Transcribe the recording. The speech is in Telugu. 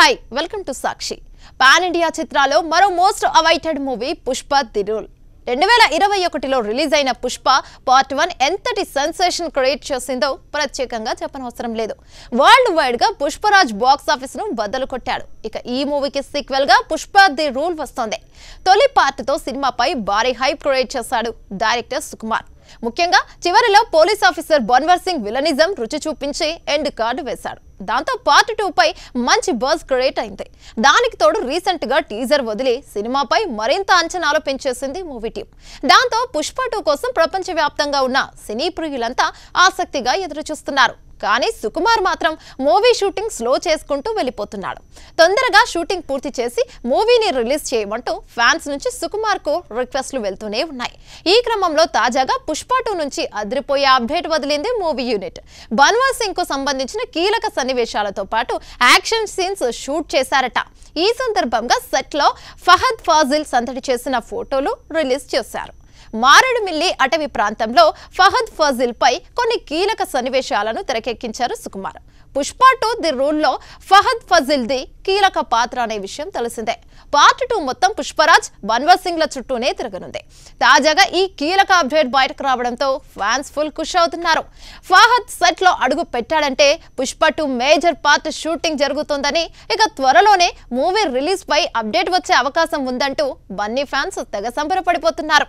hi welcome to Sakshi pan India చిత్రాల్లో మరో most awaited movie Pushpa the rule రెండు వేల ఇరవై ఒకటిలో రిలీజ్ అయిన పుష్ప పార్ట్ వన్ ఎంతటి సెన్సేషన్ క్రియేట్ చేసిందో ప్రత్యేకంగా చెప్పనవసరం లేదు వరల్డ్ వైడ్ గా పుష్పరాజ్ బాక్స్ ఆఫీస్ ను బద్దలు కొట్టాడు ఇక ఈ మూవీకి సీక్వెల్ గా పుష్ప ది రూల్ వస్తోంది తొలి పార్ట్ తో సినిమాపై భారీ హైప్ క్రియేట్ చేశాడు డైరెక్టర్ సుకుమార్ ముఖ్యంగా చివరిలో police officer Bhanwar Singh villainism రుచి చూపించి ఎండ్ కార్డు వేశాడు దాంతో పార్ట్ పై మంచి బస్ క్రియేట్ అయింది దానికి తోడు రీసెంట్ గా టీజర్ వదిలి సినిమాపై మరింత అంచనాలు పెంచేసింది మూవీ టీం దాంతో పుష్ప టూ కోసం ప్రపంచవ్యాప్తంగా ఉన్న సినీ ప్రియులంతా ఆసక్తిగా ఎదురుచూస్తున్నారు కానీ సుకుమార్ మాత్రం మూవీ షూటింగ్ స్లో చేసుకుంటూ వెళ్ళిపోతున్నాడు తొందరగా షూటింగ్ పూర్తి చేసి మూవీని రిలీజ్ చేయమంటూ ఫ్యాన్స్ నుంచి సుకుమార్కు రిక్వెస్ట్లు వెళ్తూనే ఉన్నాయి ఈ క్రమంలో తాజాగా పుష్ప టూ నుంచి అదిరిపోయే అప్డేట్ వదిలింది మూవీ యూనిట్ బన్వర్ సింగ్ కు సంబంధించిన కీలక సన్నివేశాలతో పాటు యాక్షన్ సీన్స్ షూట్ చేశారట ఈ సందర్భంగా లో ఫహద్ ఫాజిల్ సంతటి చేసిన ఫోటోలు రిలీజ్ చేశారు మారడుమిల్లి అటవీ ప్రాంతంలో ఫహద్ ఫజిల్ పై కొన్ని కీలక సన్నివేశాలను తెరకెక్కించారు సుకుమార్ పుష్ప టూ ది రూల్లో ఫహద్ ఫజిల్ ది కీలక పాత్ర అనే విషయం తెలిసిందే పార్ట్ టూ మొత్తం పుష్పరాజ్ బన్వర్ సింగ్ల చుట్టూనే తిరగనుంది తాజాగా ఈ కీలక అప్డేట్ బయటకు రావడంతో ఫ్యాన్స్ ఫుల్ ఖుష్ అవుతున్నారు ఫహద్ సెట్ లో అడుగు పెట్టాడంటే Pushpa two major part shooting జరుగుతుందని ఇక త్వరలోనే మూవీ రిలీజ్ పై అప్డేట్ వచ్చే అవకాశం ఉందంటూ బన్నీ ఫ్యాన్స్ తెగ సంబరపడిపోతున్నారు